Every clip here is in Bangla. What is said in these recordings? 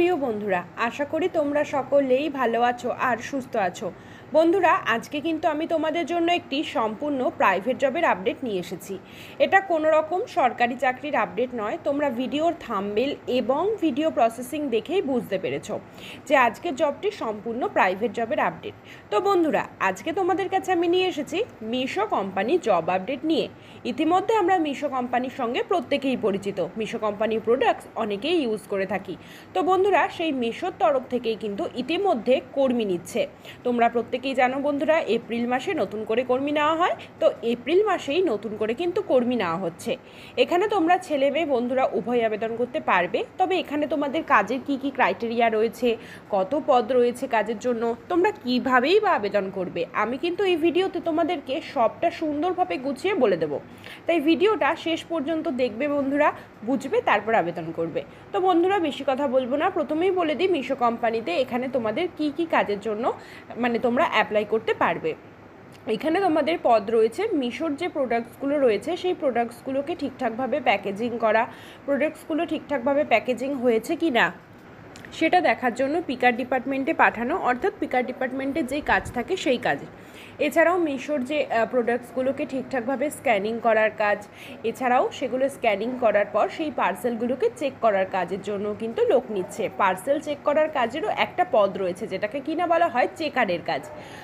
প্রিয় বন্ধুরা আশা করি তোমরা সকলেই ভালো আছো আর সুস্থ আছো বন্ধুরা আজকে কিন্তু আমি তোমাদের জন্য একটি সম্পূর্ণ প্রাইভেট জবের আপডেট নিয়ে এসেছি এটা কোনো রকম সরকারি চাকরির আপডেট নয় তোমরা ভিডিওর থামবেল এবং ভিডিও প্রসেসিং দেখেই বুঝতে পেরেছ যে আজকের জবটি সম্পূর্ণ প্রাইভেট জবের আপডেট তো বন্ধুরা আজকে তোমাদের কাছে আমি নিয়ে এসেছি মিশো কোম্পানি জব আপডেট নিয়ে ইতিমধ্যে আমরা মিশো কোম্পানির সঙ্গে প্রত্যেকেই পরিচিত মিশো কোম্পানির প্রোডাক্টস অনেকেই ইউজ করে থাকি তো বন্ধুরা সেই মিশোর তরফ থেকেই কিন্তু ইতিমধ্যে কর্মী নিচ্ছে তোমরা প্রত্যেক প্রত্যেকেই জানো বন্ধুরা এপ্রিল মাসে নতুন করে কর্মী নেওয়া হয় তো এপ্রিল মাসেই নতুন করে কিন্তু কর্মী নেওয়া হচ্ছে এখানে তোমরা ছেলে মেয়ে বন্ধুরা উভয় আবেদন করতে পারবে তবে এখানে তোমাদের কাজের কি কি ক্রাইটেরিয়া রয়েছে কত পদ রয়েছে কাজের জন্য তোমরা কিভাবেই বা আবেদন করবে আমি কিন্তু এই ভিডিওতে তোমাদেরকে সবটা সুন্দরভাবে গুছিয়ে বলে দেবো তাই ভিডিওটা শেষ পর্যন্ত দেখবে বন্ধুরা বুঝবে তারপর আবেদন করবে তো বন্ধুরা বেশি কথা বলবো না প্রথমেই বলে দিই মিশো কোম্পানিতে এখানে তোমাদের কি কি কাজের জন্য মানে তোমরা অ্যাপ্লাই করতে পারবে এখানে তোমাদের পদ রয়েছে মিশোর যে প্রোডাক্টসগুলো রয়েছে সেই প্রোডাক্টসগুলোকে ঠিকঠাকভাবে প্যাকেজিং করা প্রোডাক্টসগুলো ঠিকঠাকভাবে প্যাকেজিং হয়েছে কি না সেটা দেখার জন্য পিকার ডিপার্টমেন্টে পাঠানো অর্থাৎ পিকার ডিপার্টমেন্টে যে কাজ থাকে সেই কাজ এছাড়াও মিশোর যে প্রোডাক্টসগুলোকে ঠিকঠাকভাবে স্ক্যানিং করার কাজ এছাড়াও সেগুলো স্ক্যানিং করার পর সেই পার্সেলগুলোকে চেক করার কাজের জন্য কিন্তু লোক নিচ্ছে পার্সেল চেক করার কাজেরও একটা পদ রয়েছে যেটাকে কিনা বলা হয় চেকারের কাজ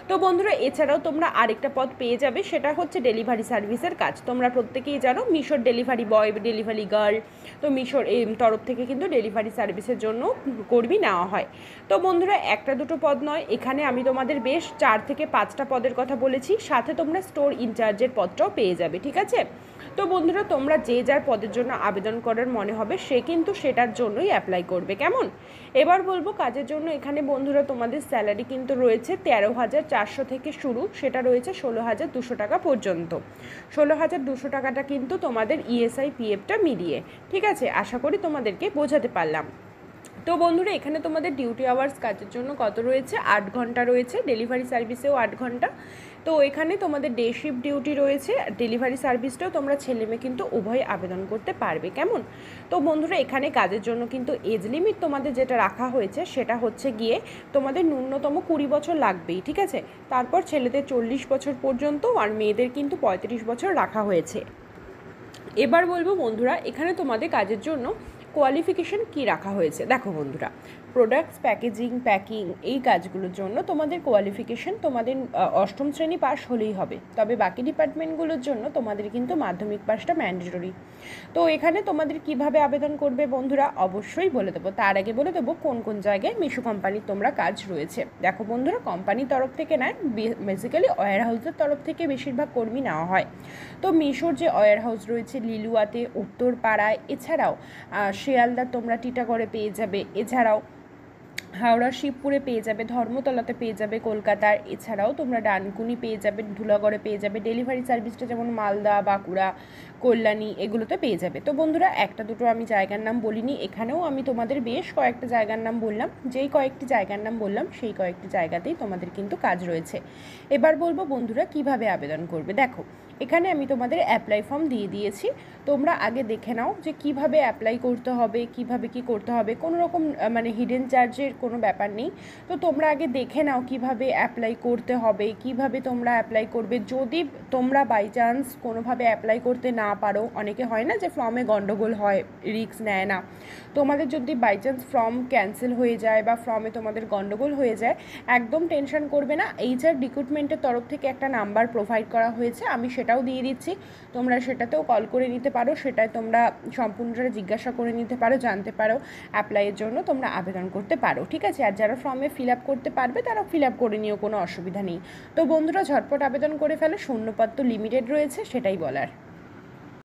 তো বন্ধুরা এছাড়াও তোমরা আরেকটা পদ পেয়ে যাবে সেটা হচ্ছে ডেলিভারি সার্ভিসের কাজ তোমরা প্রত্যেকেই জানো Meesho delivery boy delivery girl তো মিশোর এই তরফ থেকে কিন্তু ডেলিভারি সার্ভিসের জন্য কর্মী নেওয়া হয় তো বন্ধুরা একটা দুটো পদ নয় এখানে আমি তোমাদের বেশ চার থেকে পাঁচটা পদের কথা কথা বলেছি সাথে তোমরা স্টোর ইনচার্জের পদটাও পেয়ে যাবে ঠিক আছে তো বন্ধুরা তোমরা যে যার পদের জন্য আবেদন করার মনে হবে সে কিন্তু সেটার জন্যই অ্যাপ্লাই করবে কেমন এবার বলবো কাজের জন্য এখানে বন্ধুরা তোমাদের স্যালারি কিন্তু রয়েছে তেরো হাজার চারশো থেকে শুরু সেটা রয়েছে ষোলো হাজার দুশো টাকা পর্যন্ত ষোলো হাজার দুশো টাকাটা কিন্তু তোমাদের ইএসআই e পিএফটা মিলিয়ে ঠিক আছে আশা করি তোমাদেরকে বোঝাতে পারলাম তো বন্ধুরা এখানে তোমাদের ডিউটি আওয়ার্স কাজের জন্য কত রয়েছে আট ঘন্টা রয়েছে ডেলিভারি সার্ভিসেও আট ঘন্টা তো এখানে তোমাদের ডে শিফট ডিউটি রয়েছে ডেলিভারি সার্ভিসটাও তোমরা ছেলে মেয়ে কিন্তু উভয় আবেদন করতে পারবে কেমন তো বন্ধুরা এখানে কাজের জন্য কিন্তু এজ লিমিট তোমাদের যেটা রাখা হয়েছে সেটা হচ্ছে গিয়ে তোমাদের ন্যূনতম কুড়ি বছর লাগবেই ঠিক আছে তারপর ছেলেদের চল্লিশ বছর পর্যন্ত আর মেয়েদের কিন্তু পঁয়ত্রিশ বছর রাখা হয়েছে এবার বলবো বন্ধুরা এখানে তোমাদের কাজের জন্য কোয়ালিফিকেশন কি রাখা হয়েছে দেখো বন্ধুরা প্রোডাক্টস প্যাকেজিং প্যাকিং এই কাজগুলোর জন্য তোমাদের কোয়ালিফিকেশন তোমাদের অষ্টম শ্রেণী পাস হলেই হবে তবে বাকি ডিপার্টমেন্টগুলোর জন্য তোমাদের কিন্তু মাধ্যমিক পাসটা ম্যান্ডেটরি তো এখানে তোমাদের কিভাবে আবেদন করবে বন্ধুরা অবশ্যই বলে দেবো তার আগে বলে দেবো কোন কোন জায়গায় মিশু কোম্পানির তোমরা কাজ রয়েছে দেখো বন্ধুরা কোম্পানির তরফ থেকে নেয় বেসিক্যালি ওয়ার হাউসের তরফ থেকে বেশিরভাগ কর্মী নেওয়া হয় তো মিশোর যে ওয়ার হাউস রয়েছে লিলুয়াতে উত্তরপাড়ায় এছাড়াও শিয়ালদার তোমরা টিটাগড়ে পেয়ে যাবে এছাড়াও হাওড়া শিবপুরে পেয়ে যাবে ধর্মতলাতে পেয়ে যাবে কলকাতার এছাড়াও তোমরা ডানকুনি পেয়ে যাবে ধুলাগড়ে পেয়ে যাবে ডেলিভারি সার্ভিসটা যেমন মালদা বাঁকুড়া কল্যাণী এগুলোতে পেয়ে যাবে তো বন্ধুরা একটা দুটো আমি জায়গার নাম বলিনি এখানেও আমি তোমাদের বেশ কয়েকটা জায়গার নাম বললাম যেই কয়েকটি জায়গার নাম বললাম সেই কয়েকটি জায়গাতেই তোমাদের কিন্তু কাজ রয়েছে এবার বলবো বন্ধুরা কিভাবে আবেদন করবে দেখো এখানে আমি তোমাদের অ্যাপ্লাই ফর্ম দিয়ে দিয়েছি তোমরা আগে দেখে নাও যে কিভাবে অ্যাপ্লাই করতে হবে কিভাবে কি করতে হবে কোনো রকম মানে হিডেন চার্জের কোনো ব্যাপার নেই তো তোমরা আগে দেখে নাও কিভাবে অ্যাপ্লাই করতে হবে কিভাবে তোমরা অ্যাপ্লাই করবে যদি তোমরা বাই চান্স কোনোভাবে অ্যাপ্লাই করতে না পারো অনেকে হয় না যে ফর্মে গণ্ডগোল হয় রিক্স নেয় না তোমাদের যদি বাই চান্স ফর্ম ক্যান্সেল হয়ে যায় বা ফর্মে তোমাদের গণ্ডগোল হয়ে যায় একদম টেনশন করবে না এইচআর রিক্রুটমেন্টের তরফ থেকে একটা নাম্বার প্রোভাইড করা হয়েছে আমি সেটা সেটাও দিয়ে দিচ্ছি তোমরা সেটাতেও কল করে নিতে পারো সেটায় তোমরা সম্পূর্ণটা জিজ্ঞাসা করে নিতে পারো জানতে পারো অ্যাপ্লাইয়ের জন্য তোমরা আবেদন করতে পারো ঠিক আছে আর যারা ফর্মে ফিল আপ করতে পারবে তারা ফিল আপ করে নিয়েও কোনো অসুবিধা নেই তো বন্ধুরা ঝটপট আবেদন করে ফেলে শূন্যপাত তো লিমিটেড রয়েছে সেটাই বলার